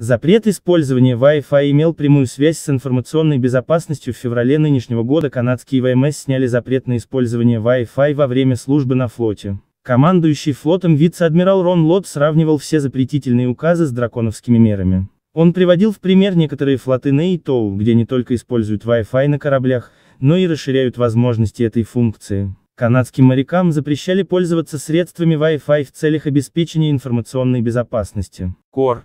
Запрет использования Wi-Fi имел прямую связь с информационной безопасностью в феврале нынешнего года канадские ВМС сняли запрет на использование Wi-Fi во время службы на флоте. Командующий флотом вице-адмирал Рон Лот сравнивал все запретительные указы с драконовскими мерами. Он приводил в пример некоторые флоты на ИТОУ, где не только используют Wi-Fi на кораблях, но и расширяют возможности этой функции. Канадским морякам запрещали пользоваться средствами Wi-Fi в целях обеспечения информационной безопасности. Кор.